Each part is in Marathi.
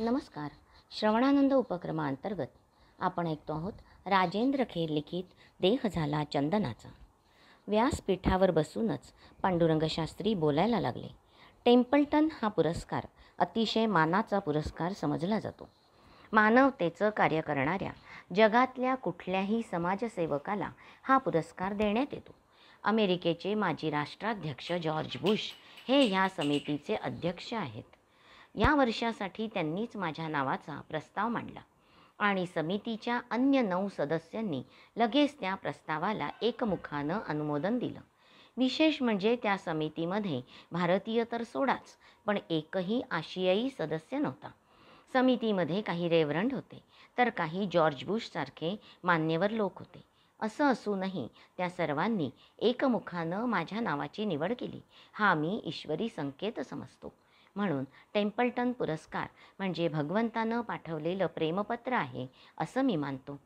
नमस्कार श्रवणानंद उपक्रमाअंतर्गत आपण ऐकतो आहोत राजेंद्र खेर लिखित देह झाला चंदनाचा व्यासपीठावर बसूनच पांडुरंगशास्त्री बोलायला लागले टेम्पल्टन हा पुरस्कार अतिशय मानाचा पुरस्कार समजला जातो मानवतेचं कार्य करणाऱ्या जगातल्या कुठल्याही समाजसेवकाला हा पुरस्कार देण्यात येतो अमेरिकेचे माजी राष्ट्राध्यक्ष जॉर्ज बुश हे ह्या समितीचे अध्यक्ष आहेत या वर्षासाठी त्यांनीच माझ्या नावाचा प्रस्ताव मांडला आणि समितीच्या अन्य नऊ सदस्यांनी लगेच त्या प्रस्तावाला एकमुखानं अनुमोदन दिलं विशेष म्हणजे त्या समितीमध्ये भारतीय तर सोडाच पण एकही आशियाई सदस्य नव्हता समितीमध्ये काही रेवरंड होते तर काही जॉर्ज बुशसारखे मान्यवर लोक होते असं असूनही त्या सर्वांनी एकमुखानं माझ्या नावाची निवड केली हा मी ईश्वरी संकेत समजतो म्हणून टेम्पलटन पुरस्कार म्हणजे भगवंतानं पाठवलेलं प्रेमपत्र आहे असं मी मानतो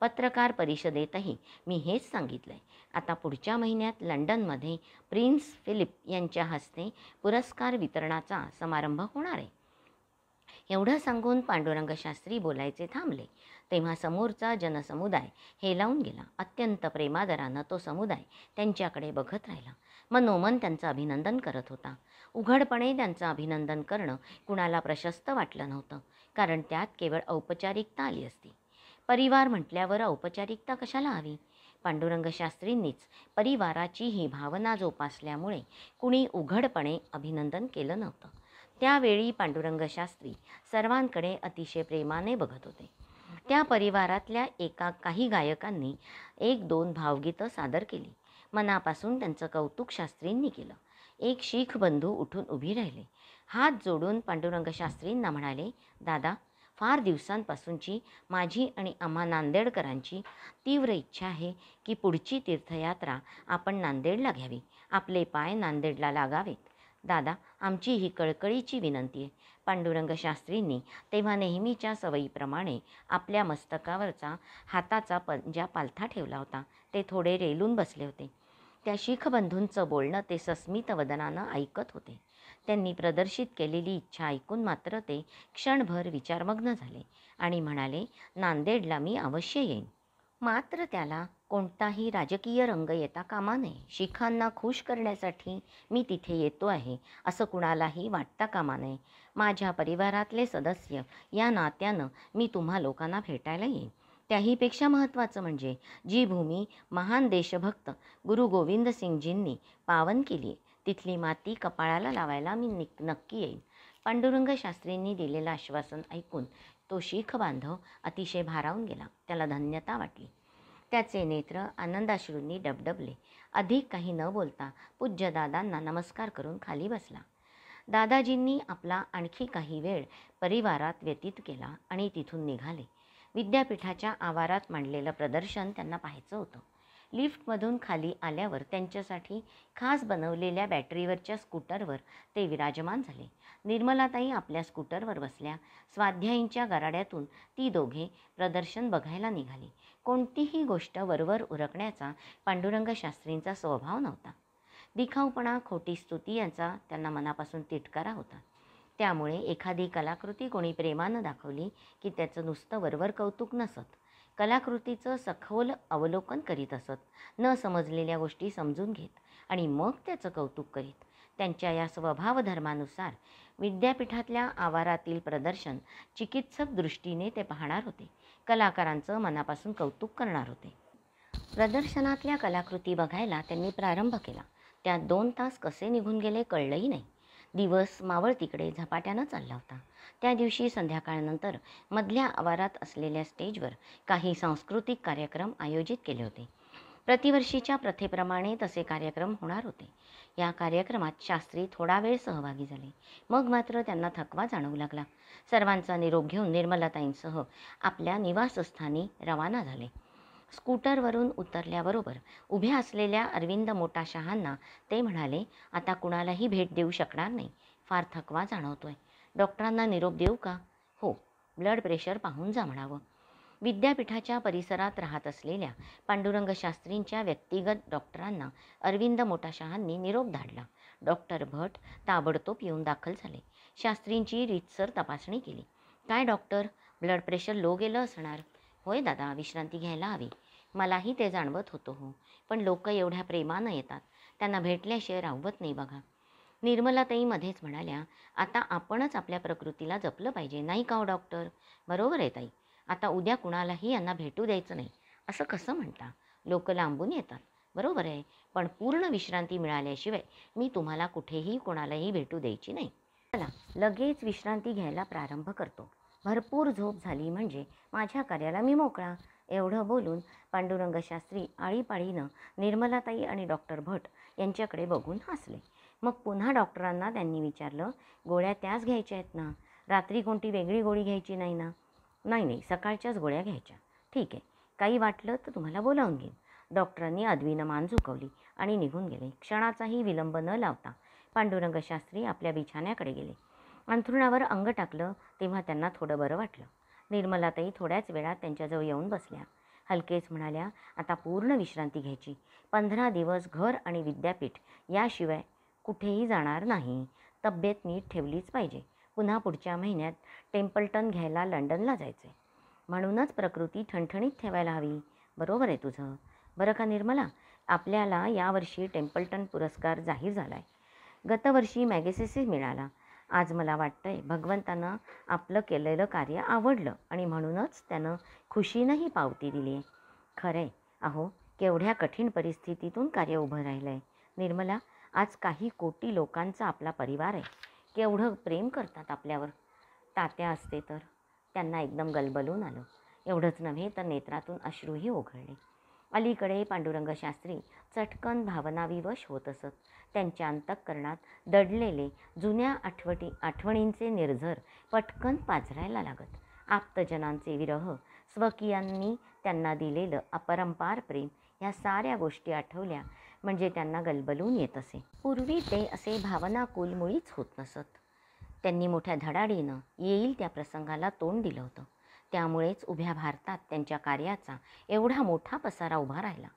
पत्रकार परिषदेतही मी हेच सांगितलं आहे आता पुढच्या महिन्यात लंडनमध्ये प्रिन्स फिलिप यांच्या हस्ते पुरस्कार वितरणाचा समारंभ होणार आहे एवढं सांगून पांडुरंगशास्त्री बोलायचे थांबले तेव्हा समोरचा जनसमुदाय हेलावून गेला अत्यंत प्रेमादरानं तो समुदाय त्यांच्याकडे बघत राहिला मनोमन त्यांचं अभिनंदन करत होता उघडपणे त्यांचं अभिनंदन करणं कुणाला प्रशस्त वाटलं नव्हतं कारण त्यात केवळ औपचारिकता आली असती परिवार म्हटल्यावर औपचारिकता कशाला हवी पांडुरंगशास्त्रींनीच परिवाराची ही भावना जोपासल्यामुळे कुणी उघडपणे अभिनंदन केलं नव्हतं त्यावेळी पांडुरंगशास्त्री सर्वांकडे अतिशय प्रेमाने बघत होते त्या परिवारातल्या एका काही गायकांनी एक दोन भावगीतं सादर केली मनापासून त्यांचं कौतुक शास्त्रींनी केलं एक शीख बंधू उठून उभी राहिले हात जोडून पांडुरंगशास्त्रींना म्हणाले दादा फार दिवसांपासूनची माझी आणि आम्हा नांदेडकरांची तीव्र इच्छा आहे की पुढची तीर्थयात्रा आपण नांदेडला घ्यावी आपले पाय नांदेडला लागावेत दादा आमची ही कळकळीची विनंती आहे पांडुरंगशास्त्रींनी तेव्हा नेहमीच्या सवयीप्रमाणे आपल्या मस्तकावरचा हाताचा पंजा पालथा ठेवला होता ते थोडे रेलून बसले होते त्या शीखबंधूंचं बोलणं ते सस्मित वदनानं ऐकत होते त्यांनी प्रदर्शित केलेली इच्छा ऐकून मात्र ते क्षणभर विचारमग्न झाले आणि म्हणाले नांदेडला मी अवश्य येईन मात्र त्याला कोणताही राजकीय रंग येता कामा नये शिखांना खुश करण्यासाठी मी तिथे येतो आहे असं कुणालाही वाटता कामा नये माझ्या परिवारातले सदस्य या नात्यानं मी तुम्हा लोकांना भेटायला येईन त्याहीपेक्षा महत्त्वाचं म्हणजे जी भूमी महान देशभक्त गुरु गोविंद सिंगजींनी पावन केली तिथली माती कपाळाला लावायला मी निक नक्की येईन पांडुरंग शास्त्रींनी दिलेलं आश्वासन ऐकून तो शीख बांधव अतिशय भारावून गेला त्याला धन्यता वाटली त्याचे नेत्र आनंदाश्रूंनी डबडबले अधिक काही न बोलता पूज्य दादांना नमस्कार करून खाली बसला दादाजींनी आपला आणखी काही वेळ परिवारात व्यतीत केला आणि तिथून निघाले विद्यापीठाच्या आवारात मांडलेलं प्रदर्शन त्यांना पाहायचं होतं लिफ्टमधून खाली आल्यावर त्यांच्यासाठी खास बनवलेल्या बॅटरीवरच्या स्कूटरवर ते विराजमान झाले निर्मलाताई आपल्या स्कूटरवर बसल्या स्वाध्यायींच्या गराड्यातून ती दोघे प्रदर्शन बघायला निघाली कोणतीही गोष्ट वरवर उरकण्याचा पांडुरंग शास्त्रींचा स्वभाव नव्हता दिखाऊपणा खोटी स्तुती यांचा त्यांना मनापासून तिटकारा होता त्यामुळे एखादी कलाकृती कोणी प्रेमानं दाखवली की त्याचं नुसतं वरवर कौतुक नसत कलाकृतीचं सखोल अवलोकन करीत असत न समजलेल्या गोष्टी समजून घेत आणि मग त्याचं कौतुक करीत त्यांच्या या स्वभावधर्मानुसार विद्यापीठातल्या आवारातील प्रदर्शन चिकित्सक दृष्टीने ते पाहणार होते कलाकारांचं मनापासून कौतुक करणार होते प्रदर्शनातल्या कलाकृती बघायला त्यांनी प्रारंभ केला त्यात दोन तास कसे निघून गेले कळलंही नाही दिवस तिकडे झपाट्यानं चालला होता त्या दिवशी संध्याकाळनंतर मधल्या आवारात असलेल्या स्टेजवर काही सांस्कृतिक कार्यक्रम आयोजित केले होते प्रतिवर्षीच्या प्रथेप्रमाणे तसे कार्यक्रम होणार होते या कार्यक्रमात शास्त्री थोडा वेळ सहभागी झाले मग मात्र त्यांना थकवा जाणवू लागला सर्वांचा निरोप घेऊन निर्मलाताईंसह आपल्या निवासस्थानी रवाना झाले स्कूटरवरून उतरल्याबरोबर उभ्या असलेल्या अरविंद मोटा ते म्हणाले आता कुणालाही भेट देऊ शकणार नाही फार थकवा जाणवतोय डॉक्टरांना निरोप देऊ का हो ब्लड प्रेशर पाहून जा म्हणावं विद्यापीठाच्या परिसरात राहत असलेल्या पांडुरंग शास्त्रींच्या व्यक्तिगत डॉक्टरांना अरविंद मोटाशहांनी निरोप धाडला डॉक्टर भट ताबडतोब येऊन दाखल झाले शास्त्रींची रीतसर तपासणी केली काय डॉक्टर ब्लड प्रेशर लो गेलं असणार होय दादा विश्रांती घ्यायला हवी मलाही ते जाणवत होतो हो पण लोक एवढ्या प्रेमानं येतात त्यांना भेटल्याशिवाय राहवत नाही बघा निर्मलाताई मध्येच म्हणाल्या आता आपणच आपल्या प्रकृतीला जपलं पाहिजे नाही का हो, डॉक्टर बरोबर आहे ताई आता उद्या कुणालाही यांना भेटू द्यायचं नाही असं कसं म्हणता लोक लांबून येतात बरोबर आहे पण पूर्ण विश्रांती मिळाल्याशिवाय मी तुम्हाला कुठेही कोणालाही भेटू द्यायची नाही चला लगेच विश्रांती घ्यायला प्रारंभ करतो भरपूर झोप झाली म्हणजे माझ्या कार्याला मी मोकळा एवढं बोलून पांडुरंगशास्त्री आळीपाळीनं निर्मलाताई आणि डॉक्टर भट यांच्याकडे बघून हसले मग पुन्हा डॉक्टरांना त्यांनी विचारलं गोळ्या त्याच घ्यायच्या आहेत ना रात्री कोणती वेगळी गोळी घ्यायची नाही ना नाही नाही सकाळच्याच गोळ्या घ्यायच्या ठीक आहे काही वाटलं तर तुम्हाला बोलावून घेईन डॉक्टरांनी अदवीनं मान झुकवली आणि निघून गेले क्षणाचाही विलंब न लावता पांडुरंगशास्त्री आपल्या बिछाण्याकडे गेले अंथरुणावर अंग टाकलं तेव्हा त्यांना थोडं बरं वाटलं निर्मलाताई थोड्याच वेळात त्यांच्याजवळ येऊन बसल्या हलकेच म्हणाल्या आता पूर्ण विश्रांती घ्यायची पंधरा दिवस घर आणि विद्यापीठ याशिवाय कुठेही जाणार नाही तब्येत नीट ठेवलीच पाहिजे पुन्हा पुढच्या महिन्यात टेम्पलटन घ्यायला लंडनला जायचे म्हणूनच प्रकृती ठणठणीत ठेवायला हवी बरोबर आहे तुझं बरं का निर्मला आपल्याला यावर्षी टेम्पलटन पुरस्कार जाहीर झाला आहे गतवर्षी मॅगेसेसी मिळाला आज मला वाटतं आहे भगवंतानं आपलं केलेलं कार्य आवडलं आणि म्हणूनच त्यानं खुशीनंही पावती दिली आहे खरं अहो केवढ्या कठीण परिस्थितीतून कार्य उभं राहिलं आहे निर्मला आज काही कोटी लोकांचा आपला परिवार आहे केवढं प्रेम करतात आपल्यावर तात्या असते तर त्यांना एकदम गलबलून आलं एवढंच नव्हे तर नेत्रातून अश्रूही ओघळले अलीकडे पांडुरंग शास्त्री चटकन भावनाविवश होत असत त्यांच्या अंतःकरणात दडलेले जुन्या आठवटी आठवणींचे निर्झर पटकन पाझरायला लागत आप्तजनांचे विरह स्वकीयांनी त्यांना दिलेलं अपरंपार प्रेम ह्या साऱ्या गोष्टी आठवल्या म्हणजे त्यांना गलबलून येत असे पूर्वी ते असे भावनाकुल मुळीच होत नसत त्यांनी मोठ्या धडाडीनं येईल त्या प्रसंगाला तोंड दिलं होतं त्यामुळेच उभ्या भारतात त्यांच्या कार्याचा एवढा मोठा पसारा उभा राहिला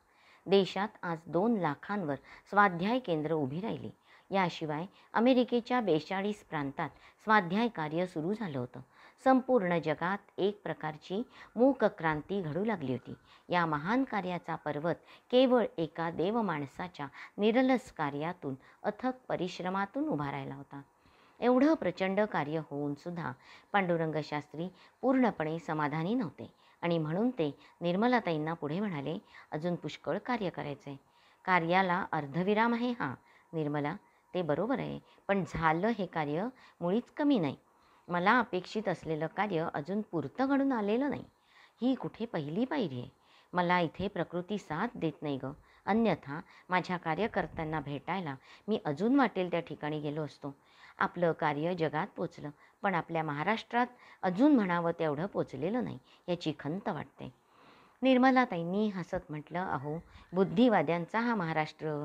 देशात आज दोन लाखांवर स्वाध्याय केंद्र उभी राहिली याशिवाय अमेरिकेच्या बेचाळीस प्रांतात स्वाध्याय कार्य सुरू झालं होतं संपूर्ण जगात एक प्रकारची मूक क्रांती घडू लागली होती या महान कार्याचा पर्वत केवळ एका देवमाणसाच्या निरलस कार्यातून अथक परिश्रमातून उभा राहिला होता एवढं प्रचंड कार्य होऊन पांडुरंग पांडुरंगशास्त्री पूर्णपणे समाधानी नव्हते आणि म्हणून ते निर्मलाताईंना पुढे म्हणाले अजून पुष्कळ कार्य करायचे कार्याला अर्धविराम आहे हा निर्मला ते बरोबर आहे पण झालं हे कार्य मुळीच कमी नाही मला अपेक्षित असलेलं कार्य अजून पुरतं घडून आलेलं नाही ही कुठे पहिली पायरी आहे मला इथे प्रकृती साथ देत नाही गं अन्यथा माझ्या कार्यकर्त्यांना भेटायला मी अजून वाटेल त्या ठिकाणी गेलो असतो आपलं कार्य जगात पोचलं पण आपल्या महाराष्ट्रात अजून म्हणावं तेवढं पोचलेलं नाही याची खंत वाटते निर्मलाताईंनी हसत म्हटलं अहो बुद्धिवाद्यांचा हा महाराष्ट्र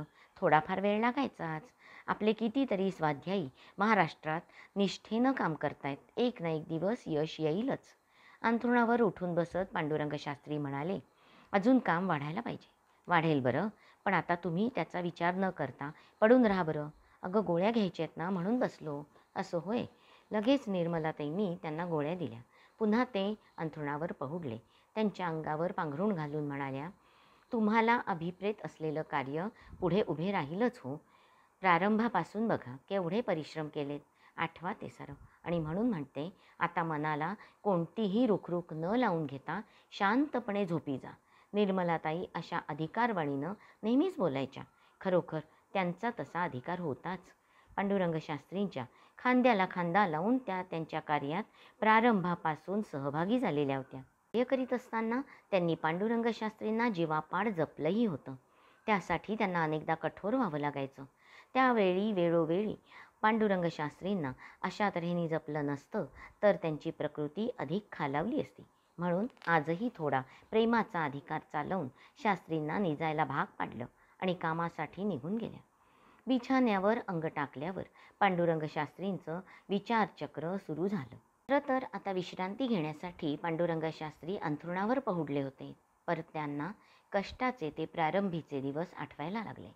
थोडाफार वेळ लागायचाच आपले कितीतरी स्वाध्यायी महाराष्ट्रात निष्ठेनं काम करतायत एक ना एक दिवस यश येईलच अंथरुणावर उठून बसत पांडुरंग शास्त्री म्हणाले अजून काम वाढायला पाहिजे वाढेल बरं पण आता तुम्ही त्याचा विचार न करता पडून राहा बरं अगं गोळ्या घ्यायच्या आहेत ना म्हणून बसलो असं होय लगेच निर्मलाताईंनी त्यांना गोळ्या दिल्या पुन्हा ते अंथरुणावर पहुडले त्यांच्या अंगावर पांघरून घालून म्हणाल्या तुम्हाला अभिप्रेत असलेलं कार्य पुढे उभे राहीलच हो प्रारंभापासून बघा केवढे परिश्रम केलेत आठवा ते सर आणि म्हणून म्हणते आता मनाला कोणतीही रुखरुख न लावून घेता शांतपणे झोपी जा निर्मलाताई अशा अधिकारवाणीनं नेहमीच बोलायच्या खरोखर त्यांचा तसा अधिकार होताच पांडुरंगशास्त्रींच्या खांद्याला खांदा लावून त्या त्यांच्या कार्यात प्रारंभापासून सहभागी झालेल्या होत्या हे करीत असताना त्यांनी पांडुरंगशास्त्रींना जीवापाड जपलंही होतं त्यासाठी त्यांना अनेकदा कठोर व्हावं लागायचं त्यावेळी वेळोवेळी पांडुरंगशास्त्रींना अशा तऱ्हेने जपलं नसतं तर त्यांची प्रकृती अधिक खालावली असती म्हणून आजही थोडा प्रेमाचा अधिकार चालवून शास्त्रींना निजायला भाग पाडलं आणि कामासाठी निघून गेल्या बिछाण्यावर अंग टाकल्यावर पांडुरंग विचारचक्र सुरू झालं खरं तर आता विश्रांती घेण्यासाठी पांडुरंग शास्त्री अंथरुणावर पहुडले होते परत त्यांना कष्टाचे ते प्रारंभीचे दिवस आठवायला लागले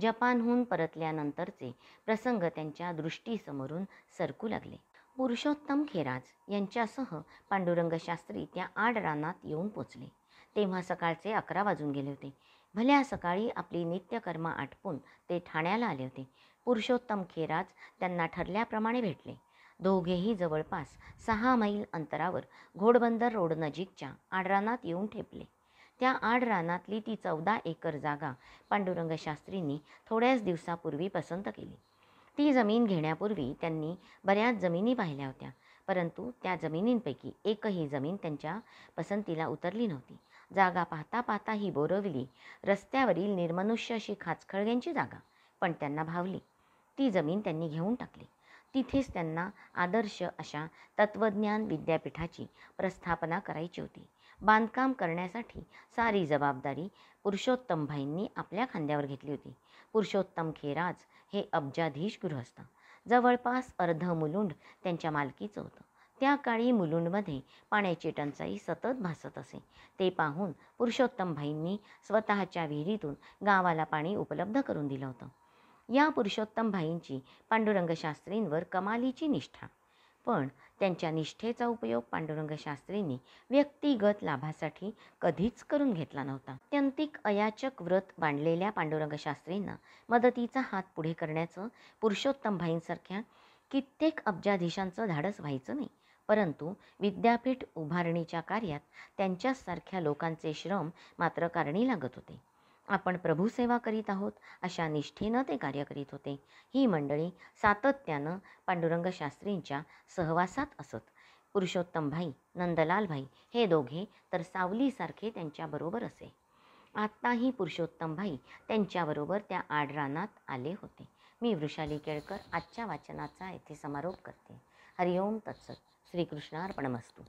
जपानहून परतल्यानंतरचे प्रसंग त्यांच्या दृष्टीसमोरून सरकू लागले पुरुषोत्तम खेराज यांच्यासह पांडुरंग शास्त्री त्या आड रानात येऊन पोचले तेव्हा सकाळचे अकरा वाजून गेले होते भल्या सकाळी आपली नित्यकर्म आटपून ते ठाण्याला आले होते पुरुषोत्तम खेराज त्यांना ठरल्याप्रमाणे भेटले दोघेही जवळपास सहा मैल अंतरावर घोडबंदर रोड आडरानात येऊन ठेपले त्या आडरानातली ती चौदा एकर जागा पांडुरंग शास्त्रींनी थोड्याच दिवसापूर्वी पसंत केली ती जमीन घेण्यापूर्वी त्यांनी बऱ्याच जमिनी पाहिल्या होत्या परंतु त्या जमिनींपैकी एकही जमीन त्यांच्या पसंतीला उतरली नव्हती जागा पाहता पाहता ही बोरवली रस्त्यावरील निर्मनुष्य अशी खाचखळग्यांची जागा पण त्यांना भावली ती जमीन त्यांनी घेऊन टाकली तिथेच त्यांना आदर्श अशा तत्त्वज्ञान विद्यापीठाची प्रस्थापना करायची होती बांधकाम करण्यासाठी सारी जबाबदारी पुरुषोत्तमभाईंनी आपल्या खांद्यावर घेतली होती पुरुषोत्तम खेराज हे अब्जाधीश गृहस्थ जवळपास अर्ध मुलुंड त्यांच्या मालकीचं होतं त्या काळी मुलुंडमध्ये पाण्याची टंचाई सतत भासत असे ते पाहून पुरुषोत्तम भाईंनी स्वतःच्या विहिरीतून गावाला पाणी उपलब्ध करून दिलं होतं या पुरुषोत्तम भाईंची पांडुरंगशास्त्रींवर कमालीची निष्ठा पण त्यांच्या निष्ठेचा उपयोग पांडुरंगशास्त्रींनी व्यक्तिगत लाभासाठी कधीच करून घेतला नव्हता अत्यंतिक अयाचक व्रत बांधलेल्या पांडुरंगशास्त्रींना मदतीचा हात पुढे करण्याचं पुरुषोत्तमभाईंसारख्या कित्येक अब्जाधीशांचं धाडस व्हायचं नाही परंतु विद्यापीठ उभारणीच्या कार्यात त्यांच्यासारख्या लोकांचे श्रम मात्र कारणी लागत होते आपण प्रभूसेवा करीत आहोत अशा निष्ठेनं ते कार्य करीत होते ही मंडळी सातत्यानं पांडुरंग शास्त्रींच्या सहवासात असत पुरुषोत्तमभाई नंदलालभाई हे दोघे तर सावलीसारखे त्यांच्याबरोबर असे आत्ताही भाई त्यांच्याबरोबर त्या आडरानात आले होते मी वृषाली केळकर आजच्या वाचनाचा येथे समारोप करते हरिओम तत्सत શ્રી કૃષ્ણાર્પણમસ્તુ